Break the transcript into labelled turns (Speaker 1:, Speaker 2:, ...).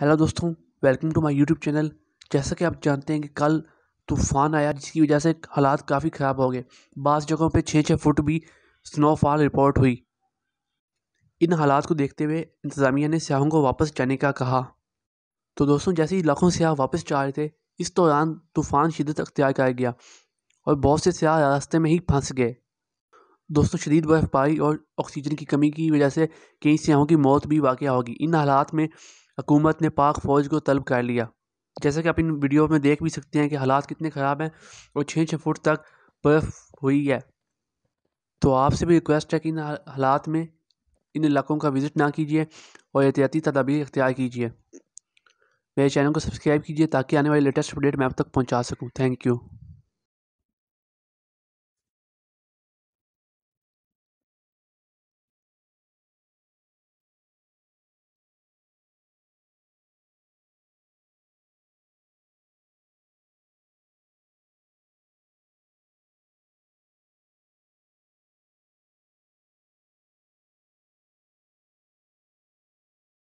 Speaker 1: hello दोस्तों welcome to my YouTube channel जैसा कि आप जानते हैं कि कल तूफान आया जिसकी वजह से हालात काफ़ी ख़राब हो गए बास जगहों पे छः छः फुट भी स्नोफॉल रिपोर्ट हुई इन हालात को देखते हुए इंतज़ामिया ने सयाहों को वापस जाने का कहा तो दोस्तों जैसे ही लाखों सयाह वापस जा रहे थे इस दौरान तूफान शिदत अख्तियार कर गया और बहुत से सयाह रास्ते में ही फंस गए दोस्तों शदीद बर्फ़बारी और ऑक्सीजन की कमी की वजह से कई सयाहों की मौत भी वाक़ होगी इन हालात में हुकूमत ने पाक फ़ौज को तलब कर लिया जैसे कि आप इन वीडियो में देख भी सकते हैं कि हालात कितने ख़राब हैं और छः छः फुट तक बर्फ़ हुई है तो आपसे भी रिक्वेस्ट है कि इन हालात में इन इलाकों का विज़िट ना कीजिए और एहतियाती तदाबीर इख्तियार कीजिए मेरे चैनल को सब्सक्राइब कीजिए ताकि आने वाली लेटेस्ट अपडेट मैं आप तक पहुंचा सकूं थैंक
Speaker 2: यू